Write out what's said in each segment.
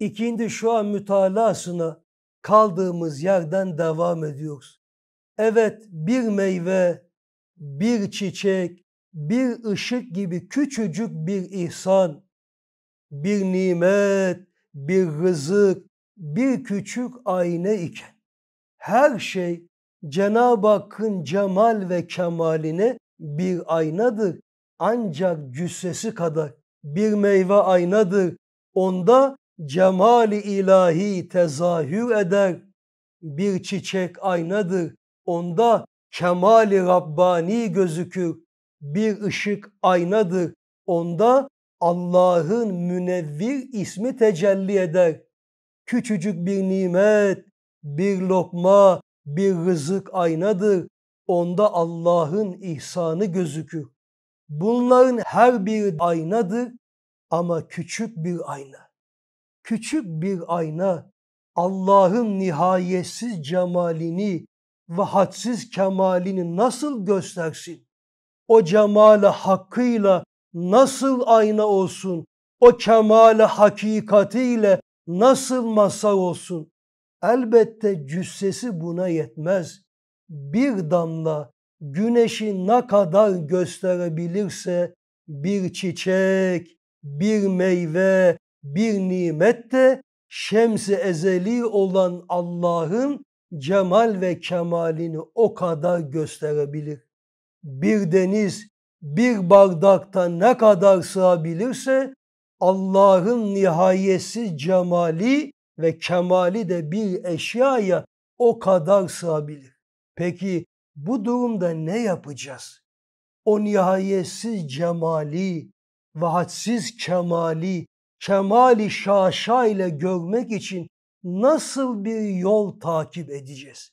İkindi şu an mütalasına kaldığımız yerden devam ediyoruz. Evet bir meyve, bir çiçek, bir ışık gibi küçücük bir ihsan, bir nimet, bir rızık, bir küçük ayna iken her şey Cenab-ı Hakk'ın cemal ve kemaline bir aynadır. Ancak cüssesi kadar bir meyve aynadır. Onda cemali ilahi tezahür eder. Bir çiçek aynadır, onda kemali Rabbani gözükür. Bir ışık aynadır, onda Allah'ın münevvir ismi tecelli eder. Küçücük bir nimet, bir lokma, bir rızık aynadır. Onda Allah'ın ihsanı gözükür. Bunların her bir aynadır ama küçük bir ayna küçük bir ayna Allah'ın nihayetsiz cemalini ve hadsiz kemalini nasıl göstersin? O cemale hakkıyla nasıl ayna olsun? O kemale hakikatiyle nasıl masa olsun? Elbette cüssesi buna yetmez. Bir damla güneşi ne kadar gösterebilirse bir çiçek, bir meyve, bir nimet de şems ezeli olan Allah'ın cemal ve kemalini o kadar gösterebilir. Bir deniz bir bardakta ne kadar sığabilirse Allah'ın nihayetsiz cemali ve kemali de bir eşyaya o kadar sığabilir. Peki bu durumda ne yapacağız? O nihayetsiz cemali ve hadsiz kemali kemali şaşa ile görmek için nasıl bir yol takip edeceğiz?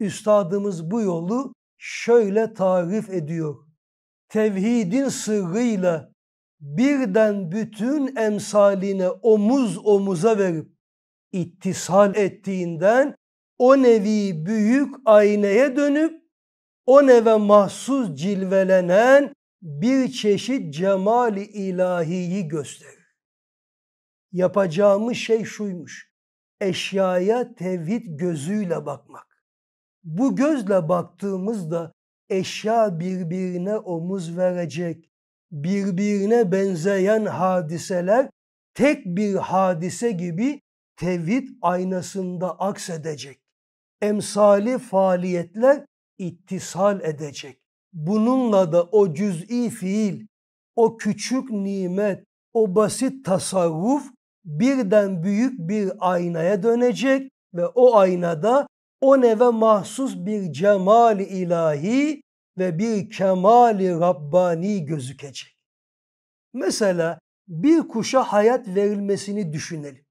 Üstadımız bu yolu şöyle tarif ediyor. Tevhidin sırrıyla birden bütün emsaline omuz omuza verip ittisal ettiğinden o nevi büyük aynaya dönüp o neve mahsus cilvelenen bir çeşit cemali ilahiyi gösterir yapacağımız şey şuymuş. Eşyaya tevhid gözüyle bakmak. Bu gözle baktığımızda eşya birbirine omuz verecek, birbirine benzeyen hadiseler tek bir hadise gibi tevhid aynasında aksedecek. Emsali faaliyetler ittisal edecek. Bununla da o cüz'i fiil, o küçük nimet, o basit tasarruf birden büyük bir aynaya dönecek ve o aynada o neve mahsus bir cemal ilahi ve bir kemali rabbani gözükecek. Mesela bir kuşa hayat verilmesini düşünelim.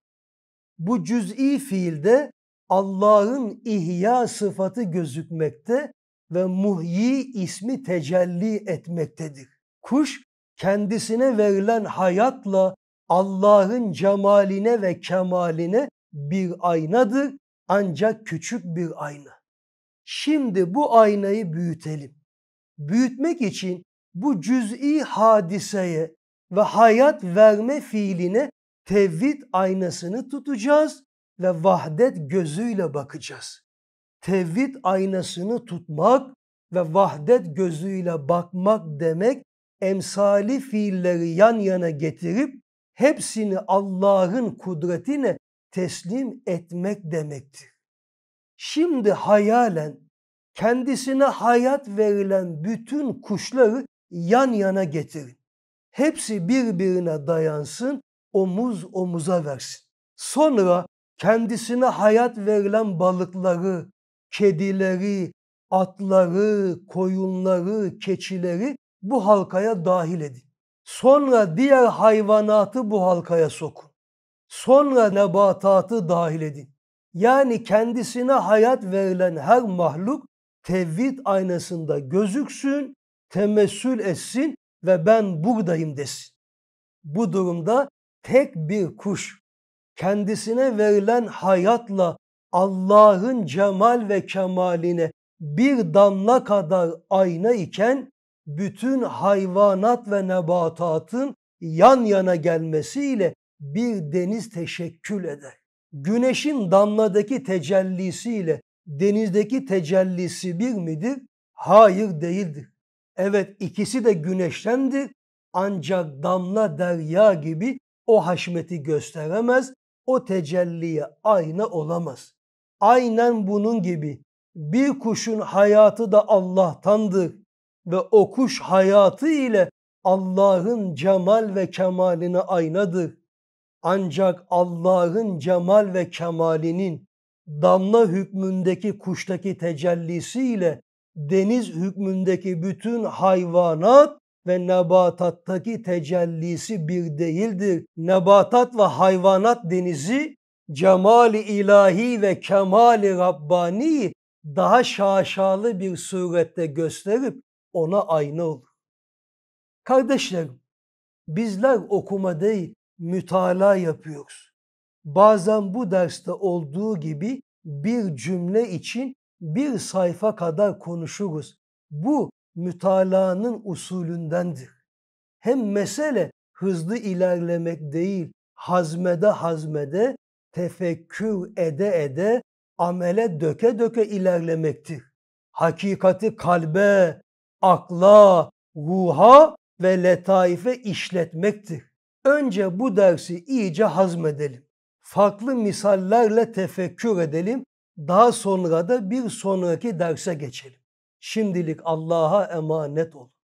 Bu cüz'i fiilde Allah'ın ihya sıfatı gözükmekte ve muhyi ismi tecelli etmektedir. Kuş kendisine verilen hayatla Allah'ın cemaline ve kemaline bir aynadır ancak küçük bir ayna. Şimdi bu aynayı büyütelim. Büyütmek için bu cüz'i hadiseye ve hayat verme fiiline tevhid aynasını tutacağız ve vahdet gözüyle bakacağız. Tevhid aynasını tutmak ve vahdet gözüyle bakmak demek emsali fiilleri yan yana getirip hepsini Allah'ın kudretine teslim etmek demektir. Şimdi hayalen kendisine hayat verilen bütün kuşları yan yana getirin. Hepsi birbirine dayansın, omuz omuza versin. Sonra kendisine hayat verilen balıkları, kedileri, atları, koyunları, keçileri bu halkaya dahil edin. Sonra diğer hayvanatı bu halkaya sokun. Sonra nebatatı dahil edin. Yani kendisine hayat verilen her mahluk tevhid aynasında gözüksün, temessül etsin ve ben buradayım desin. Bu durumda tek bir kuş kendisine verilen hayatla Allah'ın cemal ve kemaline bir damla kadar ayna iken bütün hayvanat ve nebatatın yan yana gelmesiyle bir deniz teşekkül eder. Güneşin damladaki tecellisiyle denizdeki tecellisi bir midir? Hayır değildir. Evet ikisi de güneştendir ancak damla derya gibi o haşmeti gösteremez, o tecelliye ayna olamaz. Aynen bunun gibi bir kuşun hayatı da Allah'tandır ve okuş hayatı ile Allah'ın cemal ve kemalini aynadır. Ancak Allah'ın cemal ve kemalinin damla hükmündeki kuştaki tecellisiyle deniz hükmündeki bütün hayvanat ve nebatattaki tecellisi bir değildir. Nebatat ve hayvanat denizi cemali ilahi ve kemali rabbani daha şaşalı bir surette gösterip ona aynı olur. Kardeşlerim bizler okuma değil mütala yapıyoruz. Bazen bu derste olduğu gibi bir cümle için bir sayfa kadar konuşuruz. Bu mütalaa'nın usulündendir. Hem mesele hızlı ilerlemek değil, hazmede hazmede, tefekkür ede ede, amele döke döke ilerlemektir. Hakikati kalbe, akla, ruha ve letaife işletmektir. Önce bu dersi iyice hazmedelim. Farklı misallerle tefekkür edelim. Daha sonra da bir sonraki derse geçelim. Şimdilik Allah'a emanet olun.